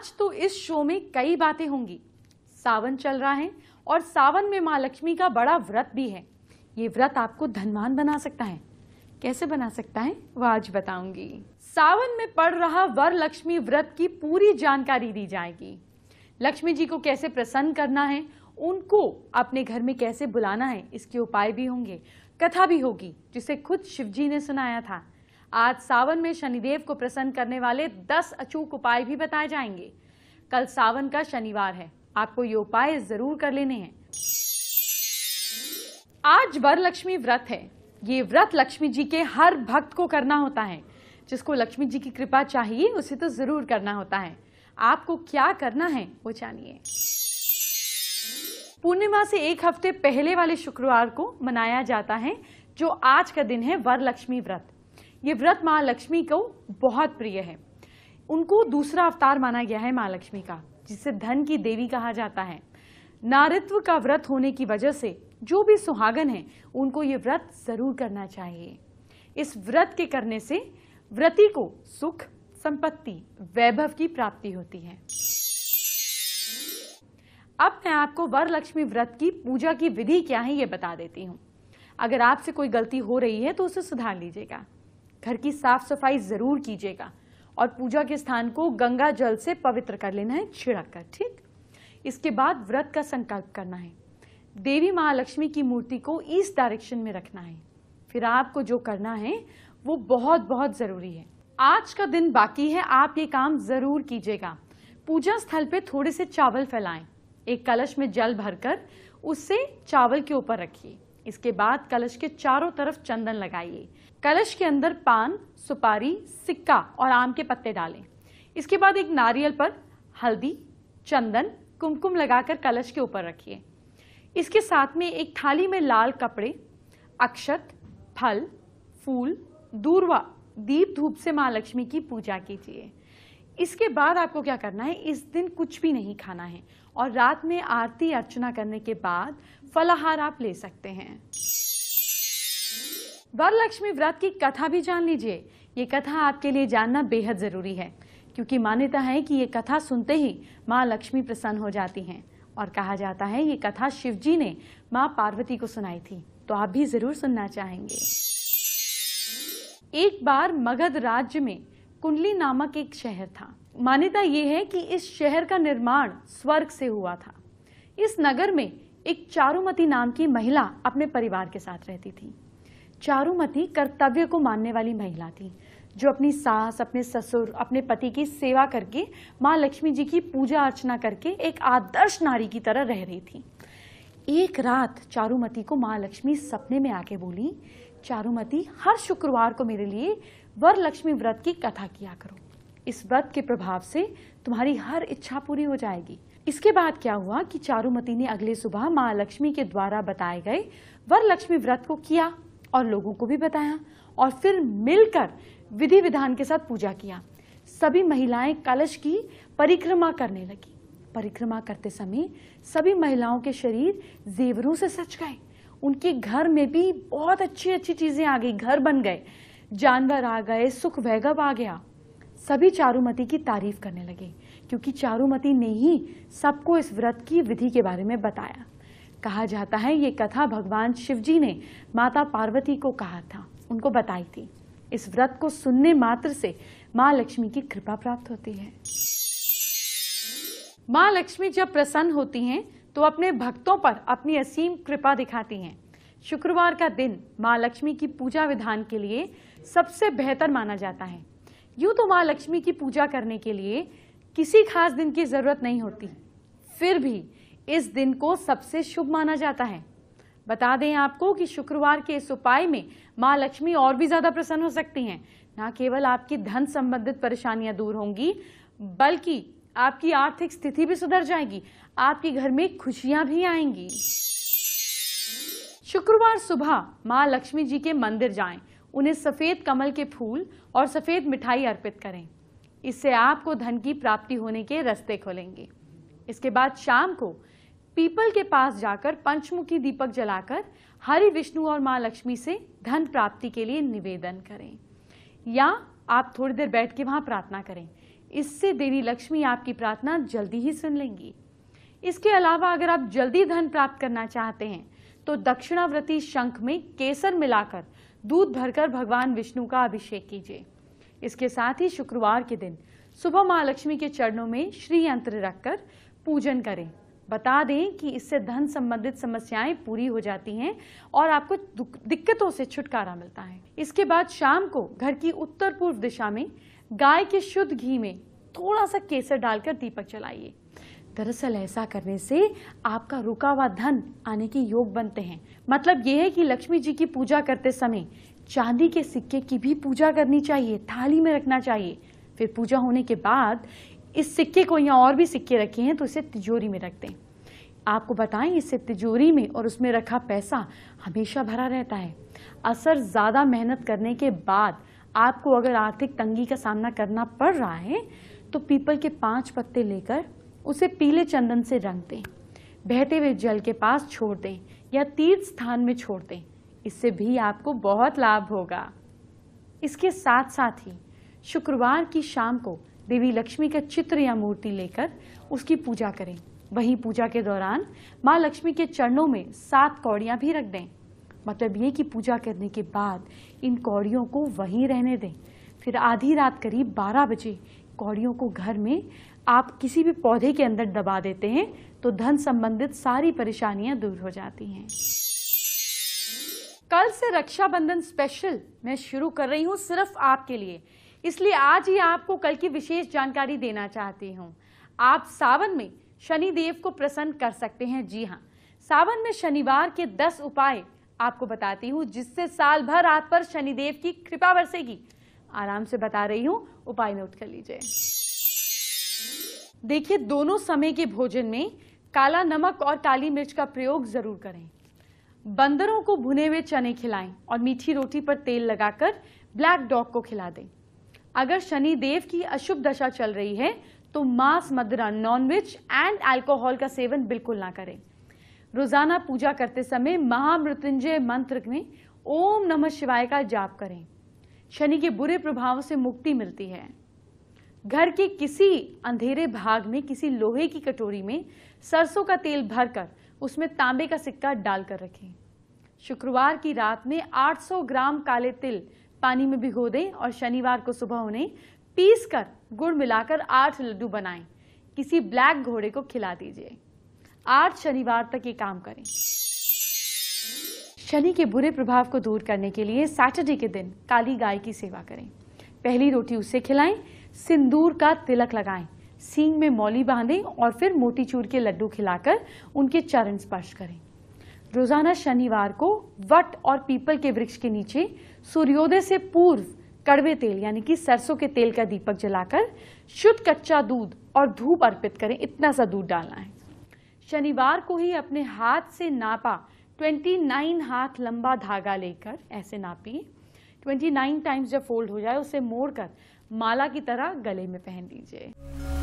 आज तो इस शो में कई बातें होंगी सावन चल रहा है और सावन में माँ लक्ष्मी का बड़ा व्रत भी है ये व्रत आपको धनवान बना सकता है कैसे बना सकता है वह आज बताऊंगी सावन में पड़ रहा वर लक्ष्मी व्रत की पूरी जानकारी दी जाएगी लक्ष्मी जी को कैसे प्रसन्न करना है उनको अपने घर में कैसे बुलाना है इसके उपाय भी होंगे कथा भी होगी जिसे खुद शिव जी ने सुनाया था आज सावन में शनिदेव को प्रसन्न करने वाले दस अचूक उपाय भी बताए जाएंगे कल सावन का शनिवार है आपको ये उपाय जरूर कर लेने हैं आज वरलक्ष्मी व्रत है ये व्रत लक्ष्मी जी के हर भक्त को करना होता है जिसको लक्ष्मी जी की कृपा चाहिए उसे तो जरूर करना होता है आपको क्या करना है वो जानिए पूर्णिमा से एक हफ्ते पहले वाले शुक्रवार को मनाया जाता है जो आज का दिन है वरलक्ष्मी व्रत ये व्रत माँ लक्ष्मी को बहुत प्रिय है उनको दूसरा अवतार माना गया है माँ लक्ष्मी का जिसे धन की देवी कहा जाता है नारित्व का व्रत होने की वजह से जो भी सुहागन है उनको ये व्रत जरूर करना चाहिए इस व्रत के करने से व्रति को सुख संपत्ति वैभव की प्राप्ति होती है अब मैं आपको वर लक्ष्मी व्रत की पूजा की विधि क्या है ये बता देती हूँ अगर आपसे कोई गलती हो रही है तो उसे सुधार लीजिएगा घर की साफ सफाई जरूर कीजिएगा और पूजा के स्थान को गंगा जल से पवित्र कर लेना है छिड़क कर ठीक इसके बाद व्रत का संकल्प करना है देवी महालक्ष्मी की मूर्ति को ईस्ट डायरेक्शन में रखना है फिर आपको जो करना है वो बहुत बहुत ज़रूरी है आज का दिन बाकी है आप ये काम ज़रूर कीजिएगा पूजा स्थल पे थोड़े से चावल फैलाएं एक कलश में जल भरकर उससे चावल के ऊपर रखिए इसके बाद कलश के चारों तरफ चंदन लगाइए कलश के अंदर पान सुपारी सिक्का और आम के पत्ते डालें इसके बाद एक नारियल पर हल्दी चंदन कुमकुम लगाकर कलश के ऊपर रखिए इसके साथ में एक थाली में लाल कपड़े अक्षत फल फूल दूरवा दीप धूप से माँ लक्ष्मी की पूजा कीजिए इसके बाद आपको क्या करना है इस दिन कुछ भी नहीं खाना है और रात में आरती अर्चना करने के बाद फलाहार आप ले सकते हैं वरलक्ष्मी व्रत की कथा भी जान लीजिए ये कथा आपके लिए जानना बेहद ज़रूरी है क्योंकि मान्यता है कि ये कथा सुनते ही माँ लक्ष्मी प्रसन्न हो जाती हैं और कहा जाता है ये कथा शिव जी ने माँ पार्वती को सुनाई थी तो आप भी ज़रूर सुनना चाहेंगे एक बार मगध राज्य में कुंडली नामक एक शहर था मान्यता ये है कि इस शहर का निर्माण स्वर्ग से हुआ था इस नगर में एक चारुमती नाम की महिला अपने परिवार के साथ रहती थी चारुमती कर्तव्य को मानने वाली महिला थी जो अपनी सास अपने ससुर अपने पति की सेवा करके माँ लक्ष्मी जी की पूजा अर्चना करके एक आदर्श नारी की तरह रह रही थी एक रात चारुमती को माँ लक्ष्मी सपने में आके बोली चारुमती हर शुक्रवार को मेरे लिए वर लक्ष्मी व्रत की कथा किया करो इस व्रत के प्रभाव से तुम्हारी हर इच्छा पूरी हो जाएगी इसके बाद क्या हुआ कि चारुमती ने अगले सुबह माँ लक्ष्मी के द्वारा बताए गए वर लक्ष्मी व्रत को किया और लोगों को भी बताया और फिर मिलकर विधि विधान के साथ पूजा किया सभी महिलाएं कलश की परिक्रमा करने लगी परिक्रमा करते समय सभी महिलाओं के शरीर जेवरों से सच गए उनके घर में भी बहुत अच्छी अच्छी चीजें आ गई घर बन गए जानवर आ गए सुख वैगव आ गया सभी चारुमती की तारीफ करने लगे क्योंकि चारुमती ने ही सबको इस व्रत की विधि के बारे में बताया कहा जाता है ये कथा भगवान शिवजी ने माता पार्वती को कहा था उनको बताई थी इस व्रत को सुनने मात्र से माँ लक्ष्मी की कृपा प्राप्त होती है माँ लक्ष्मी जब प्रसन्न होती हैं तो अपने भक्तों पर अपनी असीम कृपा दिखाती हैं शुक्रवार का दिन माँ लक्ष्मी की पूजा विधान के लिए सबसे बेहतर माना जाता है यूँ तो माँ लक्ष्मी की पूजा करने के लिए किसी खास दिन की ज़रूरत नहीं होती फिर भी इस दिन को सबसे शुभ माना जाता है बता दें आपको कि शुक्रवार के इस उपाय में माँ लक्ष्मी और भी ज़्यादा प्रसन्न हो सकती हैं ना केवल आपकी धन संबंधित परेशानियां दूर होंगी बल्कि आपकी आर्थिक स्थिति भी सुधर जाएगी आपके घर में खुशियां भी आएंगी शुक्रवार सुबह माँ लक्ष्मी जी के मंदिर जाएं उन्हें सफ़ेद कमल के फूल और सफ़ेद मिठाई अर्पित करें इससे आपको धन की प्राप्ति होने के रास्ते खोलेंगे इसके बाद शाम को पीपल के पास जाकर पंचमुखी दीपक जलाकर हरि विष्णु और माँ लक्ष्मी से धन प्राप्ति के लिए निवेदन करें या आप थोड़ी देर बैठ के वहाँ प्रार्थना करें इससे देवी लक्ष्मी आपकी प्रार्थना जल्दी ही सुन लेंगी इसके अलावा अगर आप जल्दी धन प्राप्त करना चाहते हैं तो दक्षिणाव्रती शंख में केसर मिलाकर दूध भरकर भगवान विष्णु का अभिषेक कीजिए इसके साथ ही शुक्रवार के दिन सुबह माँ लक्ष्मी के चरणों में श्री यंत्र रखकर पूजन करें बता दें कि इससे धन संबंधित समस्याएं पूरी हो जाती हैं और आपको दिक्कतों से छुटकारा मिलता है इसके बाद शाम को घर की उत्तर पूर्व दिशा में गाय के शुद्ध घी में थोड़ा सा केसर डालकर दीपक चलाइए दरअसल ऐसा करने से आपका रुका हुआ धन आने के योग बनते हैं मतलब ये है कि लक्ष्मी जी की पूजा करते समय चांदी के सिक्के की भी पूजा करनी चाहिए थाली में रखना चाहिए फिर पूजा होने के बाद इस सिक्के को या और भी सिक्के रखे हैं तो इसे तिजोरी में रखते हैं आपको बताएं इसे तिजोरी में और उसमें रखा पैसा हमेशा भरा रहता है असर ज़्यादा मेहनत करने के बाद आपको अगर आर्थिक तंगी का सामना करना पड़ रहा है तो पीपल के पांच पत्ते लेकर उसे पीले चंदन से रंग दें बहते हुए जल के पास छोड़ दें या तीर्थ स्थान में छोड़ दें इससे भी आपको बहुत लाभ होगा इसके साथ साथ ही शुक्रवार की शाम को देवी लक्ष्मी का चित्र या मूर्ति लेकर उसकी पूजा करें वहीं पूजा के दौरान माँ लक्ष्मी के चरणों में सात कौड़ियाँ भी रख दें मतलब ये कि पूजा करने के बाद इन कौड़ियों को वहीं रहने दें फिर आधी रात करीब 12 बजे कौड़ियों को घर में आप किसी भी पौधे के अंदर दबा देते हैं तो धन संबंधित सारी परेशानियां दूर हो जाती हैं कल से रक्षाबंधन स्पेशल मैं शुरू कर रही हूँ सिर्फ आपके लिए इसलिए आज ही आपको कल की विशेष जानकारी देना चाहती हूँ आप सावन में शनिदेव को प्रसन्न कर सकते हैं जी हाँ सावन में शनिवार के दस उपाय आपको बताती हूँ जिससे साल भर आप पर शनिदेव की कृपा बरसेगी आराम से बता रही हूँ उपाय नोट कर लीजिए देखिए दोनों समय के भोजन में काला नमक और काली मिर्च का प्रयोग जरूर करें बंदरों को भुने हुए चने खिलाएं और मीठी रोटी पर तेल लगाकर ब्लैक डॉग को खिला दें अगर शनि देव की अशुभ दशा चल रही है तो मांस मदरा नॉनवेज एंड अल्कोहल का सेवन बिल्कुल ना करें रोजाना पूजा करते समय महामृत्युंजय मंत्र में ओम नमः शिवाय का जाप करें शनि के बुरे प्रभाव से मुक्ति मिलती है घर के किसी अंधेरे भाग में किसी लोहे की कटोरी में सरसों का तेल भरकर उसमें तांबे का सिक्का डालकर रखें शुक्रवार की रात में 800 ग्राम काले तिल पानी में भिगो दें और शनिवार को सुबह उन्हें पीस कर गुड़ मिलाकर आठ लड्डू बनाएं किसी ब्लैक घोड़े को खिला दीजिए आठ शनिवार तक ये काम करें शनि के बुरे प्रभाव को दूर करने के लिए सैटरडे के दिन काली गाय की सेवा करें पहली रोटी उसे खिलाएं सिंदूर का तिलक लगाएं सींग में मौली बांधें और फिर मोतीचूर के लड्डू खिलाकर उनके चरण स्पर्श करें रोजाना शनिवार को वट और पीपल के वृक्ष के नीचे सूर्योदय से पूर्व कड़वे तेल यानी कि सरसों के तेल का दीपक जलाकर शुद्ध कच्चा दूध और धूप अर्पित करें इतना सा दूध डालना है शनिवार को ही अपने हाथ से नापा 29 हाथ लंबा धागा लेकर ऐसे नापी 29 टाइम्स जब फोल्ड हो जाए उसे मोड़कर माला की तरह गले में पहन दीजिए